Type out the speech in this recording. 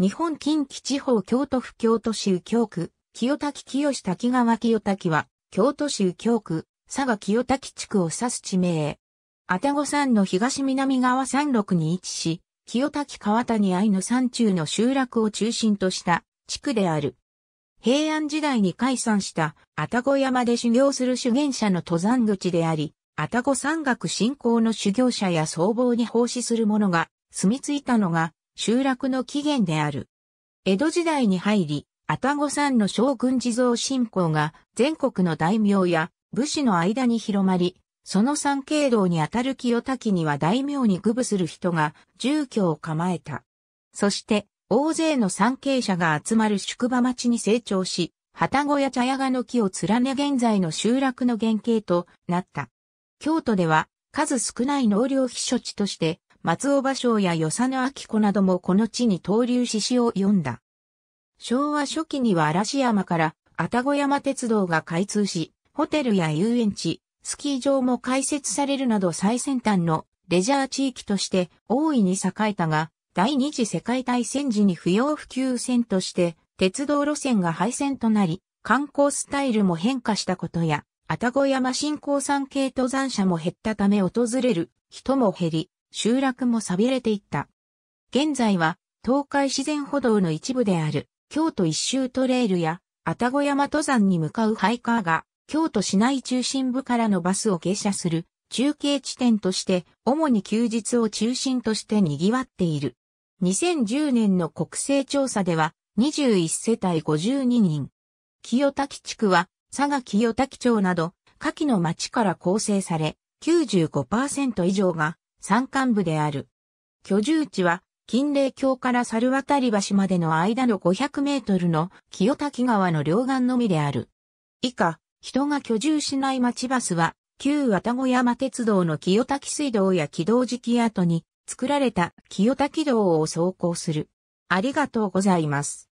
日本近畿地方京都府京都市右京区、清滝清滝川清滝は、京都市右京区、佐賀清滝地区を指す地名。愛宕山の東南側山麓に位置し、清滝川谷愛の山中の集落を中心とした地区である。平安時代に解散した愛宕山で修行する修験者の登山口であり、愛宕山岳信仰の修行者や僧帽に奉仕する者が住み着いたのが集落の起源である。江戸時代に入り、愛宕山の将軍地蔵信仰が全国の大名や武士の間に広まり、その三景道にあたる清滝には大名に愚部する人が住居を構えた。そして、大勢の参景者が集まる宿場町に成長し、旗小や茶屋がの木を連ね現在の集落の原型となった。京都では数少ない農業避暑地として松尾芭蕉や与謝野明子などもこの地に登竜し詩を読んだ。昭和初期には嵐山から愛宕山鉄道が開通し、ホテルや遊園地、スキー場も開設されるなど最先端のレジャー地域として大いに栄えたが、第二次世界大戦時に不要不急線として鉄道路線が廃線となり、観光スタイルも変化したことや、愛宕山新興山系登山者も減ったため訪れる人も減り、集落も錆びれていった。現在は、東海自然歩道の一部である、京都一周トレイルや、愛宕山登山に向かうハイカーが、京都市内中心部からのバスを下車する、中継地点として、主に休日を中心として賑わっている。2010年の国勢調査では、21世帯52人。清滝地区は、佐賀清滝町など、下記の町から構成され、95%以上が山間部である。居住地は、近霊橋から猿渡橋までの間の500メートルの清滝川の両岸のみである。以下、人が居住しない町バスは、旧渡小山鉄道の清滝水道や軌道敷跡に作られた清滝道を走行する。ありがとうございます。